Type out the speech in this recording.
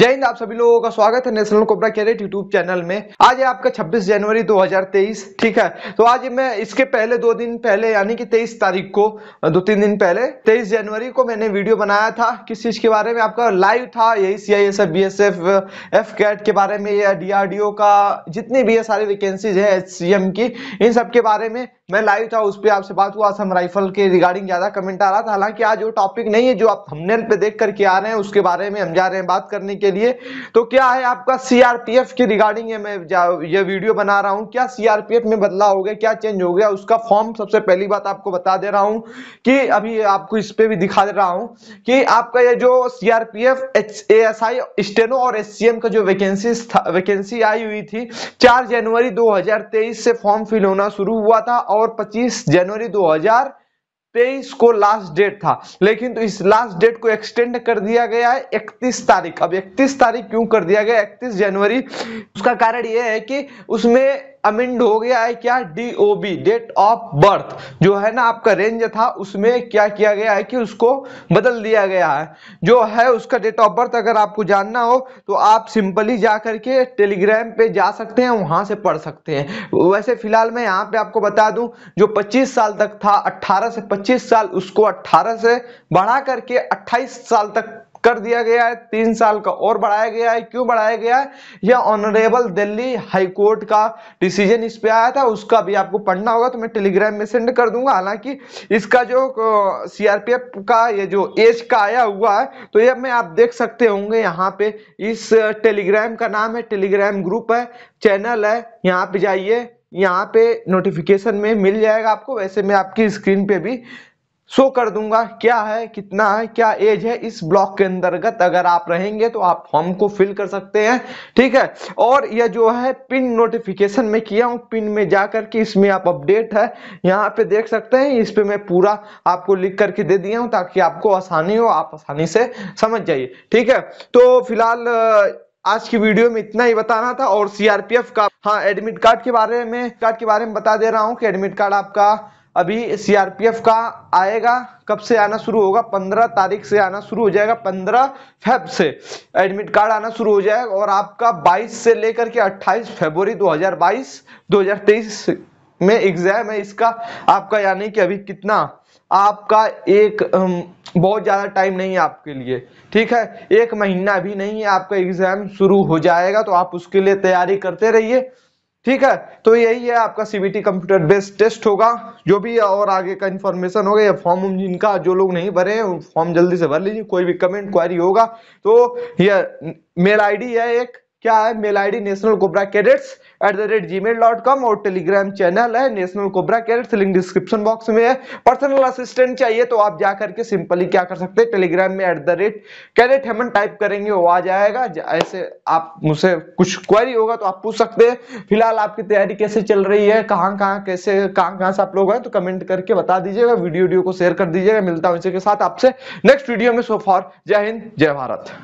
जय हिंद आप सभी लोगों का स्वागत है national cobra cadet YouTube channel में आज है आपका 26 जनवरी 2023 ठीक है तो आज मैं इसके पहले दो दिन पहले यानी कि 23 तारीख को दो तीन दिन पहले 23 जनवरी को मैंने वीडियो बनाया था किस चीज के बारे में आपका लाइव था यही C I S F B S F F CAT के बारे में या डी आर डी ओ का जितनी भी है सारी वैकेंसीज है एच सी एम की इन सब के बारे में मैं लाइव था उस पर आपसे बात हुआ असम राइफल के रिगार्डिंग ज़्यादा कमेंट आ रहा था हालांकि आज वो टॉपिक नहीं है जो आप हमनेल पे देख करके आ रहे हैं उसके बारे में हम जा रहे हैं बात करने के लिए तो क्या है आपका सीआरपीएफ की रिगार्डिंग है मैं ये वीडियो बना रहा हूँ क्या सीआरपीएफ में बदलाव हो गया क्या चेंज हो गया उसका फॉर्म सबसे पहली बात आपको बता दे रहा हूँ कि अभी आपको इस पर भी दिखा दे रहा हूँ कि आपका ये जो सीआरपीएफ एएसआई स्टेनो और एस का जो वैकेंसी वैकेंसी आई हुई थी चार जनवरी दो से फॉर्म फिल होना शुरू हुआ था और और 25 जनवरी 2023 को लास्ट डेट था लेकिन तो इस लास्ट डेट को एक्सटेंड कर दिया गया है 31 तारीख अब 31 तारीख क्यों कर दिया गया 31 जनवरी उसका कारण यह है कि उसमें अमेंड हो गया है क्या डीओबी डेट ऑफ बर्थ जो है ना आपका रेंज था उसमें क्या किया गया है कि उसको बदल दिया गया है जो है उसका डेट ऑफ बर्थ अगर आपको जानना हो तो आप सिंपली जा करके टेलीग्राम पे जा सकते हैं वहां से पढ़ सकते हैं वैसे फिलहाल मैं यहाँ पे आपको बता दूं जो 25 साल तक था 18 से 25 साल उसको 18 से बढ़ा करके 28 साल तक कर दिया गया है तीन साल का और बढ़ाया गया है क्यों बढ़ाया गया है यह ऑनरेबल दिल्ली हाई कोर्ट का डिसीजन इस पे आया था उसका भी आपको पढ़ना होगा तो मैं टेलीग्राम में सेंड कर दूंगा हालांकि इसका जो सीआरपीएफ का ये जो एज का आया हुआ है तो यह मैं आप देख सकते होंगे यहाँ पे इस टेलीग्राम का नाम है टेलीग्राम ग्रुप है चैनल है यहाँ पे जाइए यहाँ पे नोटिफिकेशन में मिल जाएगा आपको वैसे मैं आपकी स्क्रीन पे भी शो कर दूंगा क्या है कितना है क्या एज है इस ब्लॉक के अंतर्गत अगर आप रहेंगे तो आप फॉर्म को फिल कर सकते हैं ठीक है और यह जो है पिन नोटिफिकेशन में किया हूँ पिन में जाकर के इसमें आप अपडेट है यहाँ पे देख सकते हैं इस पे मैं पूरा आपको लिख करके दे दिया हूँ ताकि आपको आसानी हो आप आसानी से समझ जाइए ठीक है तो फिलहाल आज की वीडियो में इतना ही बताना था और सीआरपीएफ का हाँ एडमिट कार्ड के बारे में कार्ड के बारे में बता दे रहा हूँ कि एडमिट कार्ड आपका अभी सीआरपीएफ का आएगा कब से आना शुरू होगा पंद्रह तारीख से आना शुरू हो जाएगा पंद्रह फेब से एडमिट कार्ड आना शुरू हो जाएगा और आपका बाईस से लेकर के अट्ठाईस फरवरी 2022 2023 में एग्जाम है इसका आपका यानी कि अभी कितना आपका एक बहुत ज़्यादा टाइम नहीं है आपके लिए ठीक है एक महीना भी नहीं है आपका एग्जाम शुरू हो जाएगा तो आप उसके लिए तैयारी करते रहिए ठीक है तो यही है आपका सीबीटी कंप्यूटर बेस्ड टेस्ट होगा जो भी और आगे का इन्फॉर्मेशन होगा या फॉर्म जिनका जो लोग नहीं भरे हैं फॉर्म जल्दी से भर लीजिए कोई भी कमेंट क्वारी होगा तो यह मेल आईडी है एक क्या है mail ID national cobra cadets at the rate Gmail dot com और टेलीग्राम चैनल है national cobra cadets link description box में है पर्सनल असिस्टेंट चाहिए तो आप जा करके सिंपली क्या कर सकते हैं टेलीग्राम में एट द रेट कैडेट हेमन टाइप करेंगे वो आ जाएगा ऐसे आप मुझसे कुछ क्वेरी होगा तो आप पूछ सकते हैं फिलहाल आपकी तैयारी कैसे चल रही है कहाँ कहाँ कैसे कहाँ कहाँ से आप लोग हैं तो कमेंट करके बता दीजिएगा वीडियो वीडियो को शेयर कर दीजिएगा मिलता हूँ इसी के साथ आपसे नेक्स्ट वीडियो में सो फॉर जय हिंद जय भारत